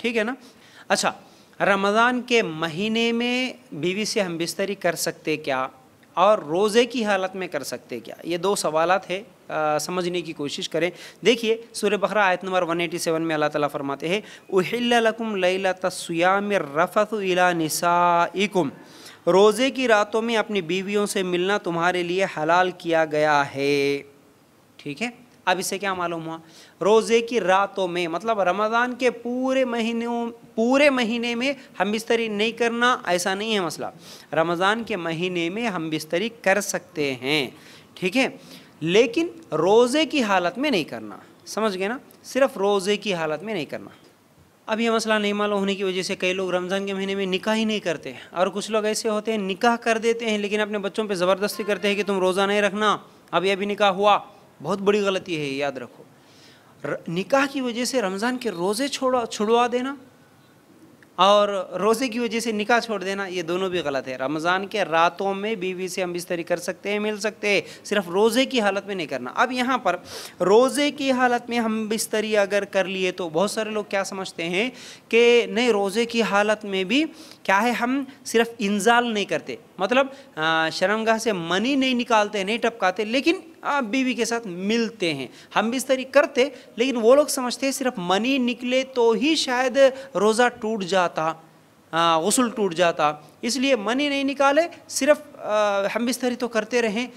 ठीक है ना अच्छा रमज़ान के महीने में बीवी से हम बिस्तरी कर सकते क्या और रोज़े की हालत में कर सकते क्या ये दो सवाल है समझने की कोशिश करें देखिए सूर्य बकरा आयत नंबर 187 में अल्लाह ताला फरमाते हैं उहिल्लकुम लैला तस्याम रफ़त इला निसाइकुम रोज़े की रातों में अपनी बीवियों से मिलना तुम्हारे लिए हलाल किया गया है ठीक है अब इसे क्या मालूम हुआ रोज़े की रातों में मतलब रमज़ान के पूरे महीनों पूरे महीने में हम बिस्तरी नहीं करना ऐसा नहीं है मसला रमज़ान के महीने में हम बिस्तरी कर सकते हैं ठीक है लेकिन रोज़े की हालत में नहीं करना समझ गए ना सिर्फ रोज़े की हालत में नहीं करना अब यह मसला नहीं मालूम होने की वजह से कई लोग रमज़ान के महीने में निकाह ही नहीं करते और कुछ लोग ऐसे होते हैं निकाह कर देते हैं लेकिन अपने बच्चों पर ज़बरदस्ती करते हैं कि तुम रोज़ा नहीं रखना अब यह भी निकाह हुआ बहुत बड़ी गलती है याद रखो निकाह की वजह से रमज़ान के रोज़े छोड़ा छुड़वा देना और रोज़े की वजह से निकाह छोड़ देना ये दोनों भी गलत है रमज़ान के रातों में बीवी से हम बिस्तरी कर सकते हैं मिल सकते हैं सिर्फ रोज़े की हालत में नहीं करना अब यहाँ पर रोज़े की हालत में हम बिस्तरी अगर कर लिए तो बहुत सारे लोग क्या समझते हैं कि नहीं रोज़े की हालत में भी क्या है हम सिर्फ इंजाल नहीं करते मतलब शर्मगाह से मनी नहीं निकालते नहीं टपकाते लेकिन आप बीवी के साथ मिलते हैं हम भी इस तरीके करते लेकिन वो लोग समझते हैं सिर्फ मनी निकले तो ही शायद रोज़ा टूट जाता गसल टूट जाता इसलिए मनी नहीं निकाले सिर्फ हम बिस्तरी तो करते रहें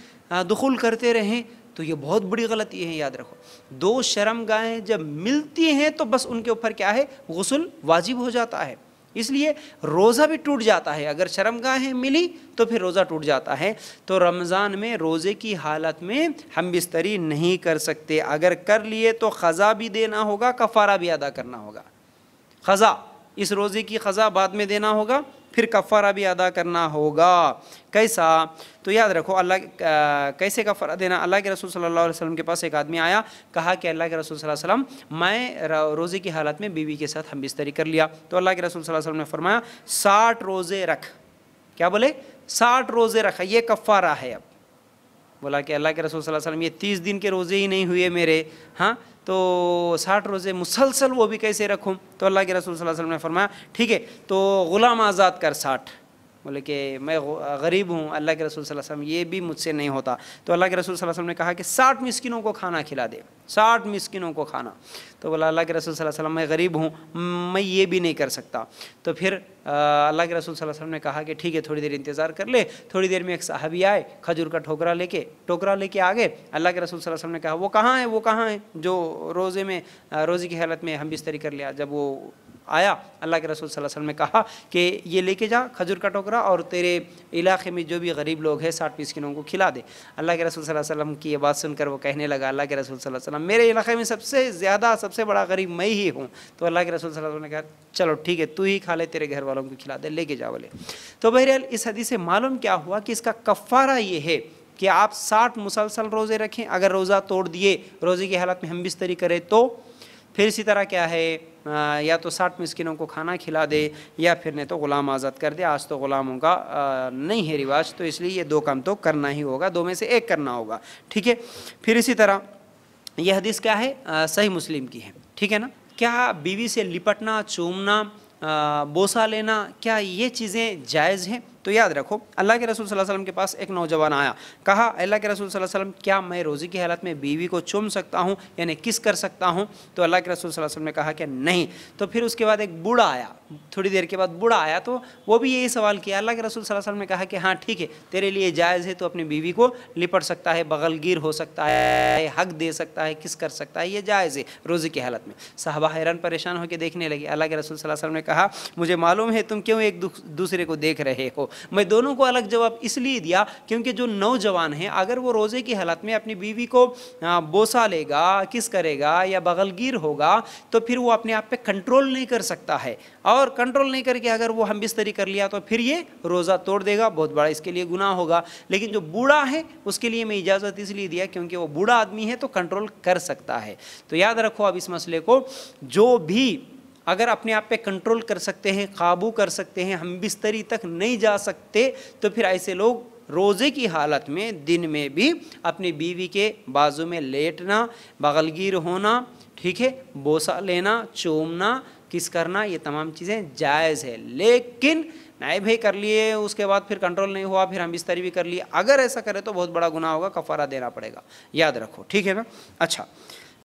दखुल करते रहें तो ये बहुत बड़ी गलती है याद रखो दो शर्म गायें जब मिलती हैं तो बस उनके ऊपर क्या है गसल वाजिब हो जाता है इसलिए रोज़ा भी टूट जाता है अगर शर्मगाहें मिली तो फिर रोज़ा टूट जाता है तो रमज़ान में रोज़े की हालत में हम बिस्तरी नहीं कर सकते अगर कर लिए तो ख़ज़ा भी देना होगा कफ़ारा भी अदा करना होगा ख़ज़ा इस रोज़े की ख़ज़ा बाद में देना होगा फिर कफ़ारा भी अदा करना होगा कैसा तो याद रखो अल्लाह कैसे कफ़ारा देना अल्लाह के रसूल सल्लल्लाहु अलैहि वसल्लम के पास एक आदमी आया कहा कि अल्लाह के रसूल सल्लल्लाहु अलैहि वसल्लम मैं रोज़े की हालत में बीवी के साथ हम बिस्तरी कर लिया तो अल्लाह के रसूल सल्लल्लाहु अलैहि वसल्लम ने फरमाया साठ रोज़े रख क्या बोले साठ रोज़े रखा ये कफ़ारा है अब बोला कि अल्लाह के रसूल सल्लल्लाहु अलैहि वसल्लम ये तीस दिन के रोज़े ही नहीं हुए मेरे हाँ तो साठ रोज़े मुसलसल वो भी कैसे रखूँ तो अल्लाह के रसूल वसल्लम ने फरमाया ठीक है तो ग़ुलाम आज़ाद कर साठ बोले कि मैं गरीब हूँ अल्लाह के रसूल वसल्लम ये भी मुझसे नहीं होता तो अल्लाह के रसूल वसल्लम ने कहा कि साठ मिसकिनों को खाना खिला दे साठ मिसकिनों को खाना तो बोला अल्लाह के रसूल वसल्लम मैं गरीब हूँ मैं ये भी नहीं कर सकता तो फिर अल्लाह के रसूल वसल्लम ने कहा कि ठीक है थोड़ी देर इंतज़ार कर ले थोड़ी देर में एक साहबी आए खजूर का ठोकरा लेके टोकरा लेके आ गए अल्लाह के रसूल वसल्लम ने कहा वो कहाँ है वो कहाँ है जो रोज़े में रोज़े की हालत में हम बिस्तरी कर लिया जब वो आया अल्लाह के रसूल सल्लल्लाहु अलैहि वसल्लम ने कहा कि ये लेके जा खजूर का टोकरा और तेरे इलाके में जो भी गरीब लोग हैं साठ मिसकिनों को खिला दे अल्लाह के रसूल सल्लल्लाहु अलैहि वसल्लम की ये बात सुनकर वो कहने लगा अल्लाह के रसूल सल्लल्लाहु अलैहि वसल्लम मेरे इलाके में सबसे ज़्यादा सबसे बड़ा गरीब मैं ही हूँ तो अल्लाह के रसूल सल्लल्लाहु अलैहि वसल्लम ने कहा चलो ठीक है तू ही खा ले तेरे घर वालों को खिला दे लेके जा बोले तो बहरहाल इस हदी से मालूम क्या हुआ कि इसका कफ़ारा ये है कि आप साठ मुसलसल रोज़े रखें अगर रोज़ा तोड़ दिए रोज़े की हालत में हम बिस्तरी करें तो फिर इसी तरह क्या है आ, या तो साठ मिसकिनों को खाना खिला दे या फिर नहीं तो ग़ुलाम आज़ाद कर दे आज तो ग़ुलामों का आ, नहीं है रिवाज तो इसलिए ये दो काम तो करना ही होगा दो में से एक करना होगा ठीक है फिर इसी तरह यह हदीस क्या है आ, सही मुस्लिम की है ठीक है ना क्या बीवी से लिपटना चूमना बोसा लेना क्या ये चीज़ें जायज़ हैं तो याद रखो अल्लाह के रसूल वसल्लम के पास एक नौजवान आया कहा अल्लाह के रसूल वसल्लम क्या मैं रोज़ी की हालत में बीवी को चुम सकता हूँ यानी किस कर सकता हूँ तो अल्लाह के रसूल वसल्लम ने कहा कि नहीं तो फिर उसके बाद एक बूढ़ा आया थोड़ी देर के बाद बूढ़ा आया तो वो भी यही सवाल किया अल्लाह के रसूल वसल्लम ने कहा कि हाँ ठीक है तेरे लिए जायज़ है तो अपनी बीवी को लिपट सकता है बगलगीर हो सकता है हक दे सकता है किस कर सकता है ये जायज़ है रोज़ी की हालत में साहबा हैरान परेशान होकर देखने लगे अल्लाह के रसूल वसल्लम ने कहा मुझे मालूम है तुम क्यों एक दूसरे को देख रहे हो मैं दोनों को अलग जवाब इसलिए दिया क्योंकि जो नौजवान हैं अगर वो रोज़े की हालत में अपनी बीवी को बोसा लेगा किस करेगा या बगलगीर होगा तो फिर वो अपने आप पे कंट्रोल नहीं कर सकता है और कंट्रोल नहीं करके अगर वो हम बिस्तरी कर लिया तो फिर ये रोज़ा तोड़ देगा बहुत बड़ा इसके लिए गुनाह होगा लेकिन जो बूढ़ा है उसके लिए मैं इजाज़त इसलिए दिया क्योंकि वो बूढ़ा आदमी है तो कंट्रोल कर सकता है तो याद रखो अब इस मसले को जो भी अगर अपने आप पे कंट्रोल कर सकते हैं काबू कर सकते हैं हम बिस्तरी तक नहीं जा सकते तो फिर ऐसे लोग रोज़े की हालत में दिन में भी अपनी बीवी के बाजू में लेटना बगलगीर होना ठीक है बोसा लेना चूमना किस करना ये तमाम चीज़ें जायज़ है लेकिन नए भाई कर लिए उसके बाद फिर कंट्रोल नहीं हुआ फिर हम बिस्तरी भी कर लिए अगर ऐसा करें तो बहुत बड़ा गुनाह होगा कफारा देना पड़ेगा याद रखो ठीक है ना अच्छा